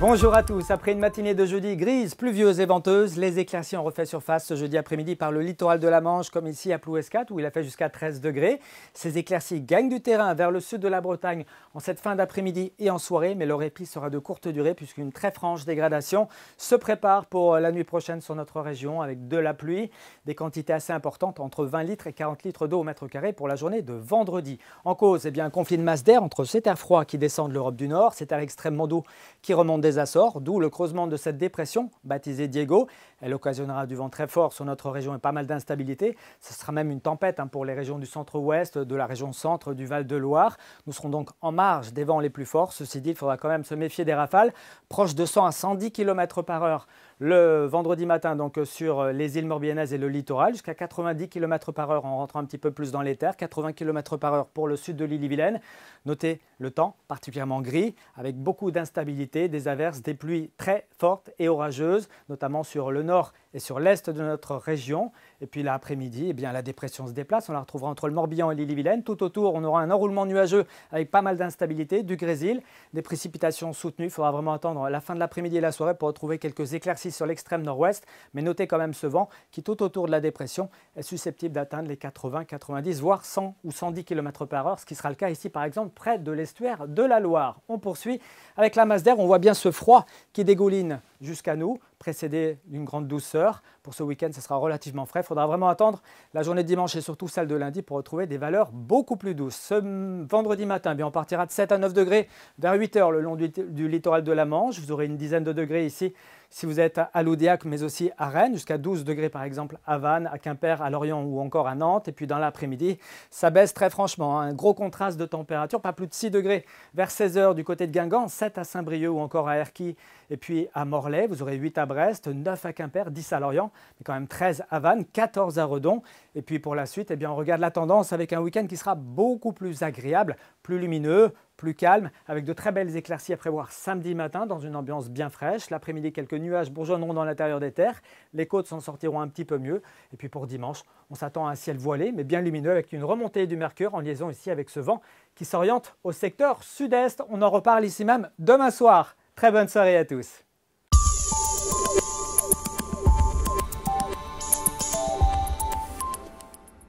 Bonjour à tous. Après une matinée de jeudi grise, pluvieuse et venteuse, les éclaircies ont refait surface ce jeudi après-midi par le littoral de la Manche, comme ici à Plouescat, où il a fait jusqu'à 13 degrés. Ces éclaircies gagnent du terrain vers le sud de la Bretagne en cette fin d'après-midi et en soirée, mais leur répit sera de courte durée puisqu'une très franche dégradation se prépare pour la nuit prochaine sur notre région avec de la pluie, des quantités assez importantes, entre 20 litres et 40 litres d'eau au mètre carré pour la journée de vendredi. En cause, eh bien, un conflit de masse d'air entre cet air froid qui descend de l'Europe du Nord, cet air extrêmement doux qui remonte des d'où le creusement de cette dépression, baptisée Diego. Elle occasionnera du vent très fort sur notre région et pas mal d'instabilité. Ce sera même une tempête hein, pour les régions du centre-ouest, de la région centre, du Val-de-Loire. Nous serons donc en marge des vents les plus forts. Ceci dit, il faudra quand même se méfier des rafales, proches de 100 à 110 km par heure le vendredi matin donc sur les îles Morbihanaises et le littoral, jusqu'à 90 km par heure en rentrant un petit peu plus dans les terres, 80 km par heure pour le sud de lîle vilaine Notez le temps particulièrement gris, avec beaucoup d'instabilité, des des pluies très fortes et orageuses, notamment sur le nord et sur l'est de notre région. Et puis l'après-midi, eh bien, la dépression se déplace. On la retrouvera entre le Morbihan et lille et vilaine Tout autour, on aura un enroulement nuageux avec pas mal d'instabilité, du grésil, des précipitations soutenues. Il faudra vraiment attendre la fin de l'après-midi et la soirée pour retrouver quelques éclaircies sur l'extrême nord-ouest. Mais notez quand même ce vent qui, tout autour de la dépression, est susceptible d'atteindre les 80, 90, voire 100 ou 110 km par heure, ce qui sera le cas ici, par exemple, près de l'estuaire de la Loire. On poursuit avec la masse d'air. On voit bien sûr ce froid qui dégouline jusqu'à nous, précédé d'une grande douceur. Pour ce week-end, ce sera relativement frais. Il faudra vraiment attendre la journée de dimanche et surtout celle de lundi pour retrouver des valeurs beaucoup plus douces. Ce vendredi matin, eh bien, on partira de 7 à 9 degrés vers 8 heures le long du, littoral de la Manche. Vous aurez une dizaine de degrés ici si vous êtes à Loudiac, mais aussi à Rennes, jusqu'à 12 degrés par exemple à Vannes, à Quimper, à Lorient ou encore à Nantes. Et puis dans l'après-midi, ça baisse très franchement. Hein. Un gros contraste de température, pas plus de 6 degrés vers 16 heures du côté de Guingamp, 7 à Saint-Brieuc ou encore à Erquy et puis à Morlaix vous aurez 8 à Brest, 9 à Quimper, 10 à Lorient, mais quand même 13 à Vannes, 14 à Redon. Et puis pour la suite, eh bien, on regarde la tendance avec un week-end qui sera beaucoup plus agréable, plus lumineux, plus calme, avec de très belles éclaircies à prévoir samedi matin dans une ambiance bien fraîche. L'après-midi, quelques nuages bourgeonneront dans l'intérieur des terres. Les côtes s'en sortiront un petit peu mieux. Et puis pour dimanche, on s'attend à un ciel voilé, mais bien lumineux, avec une remontée du mercure en liaison ici avec ce vent qui s'oriente au secteur sud-est. On en reparle ici même demain soir. Très bonne soirée à tous.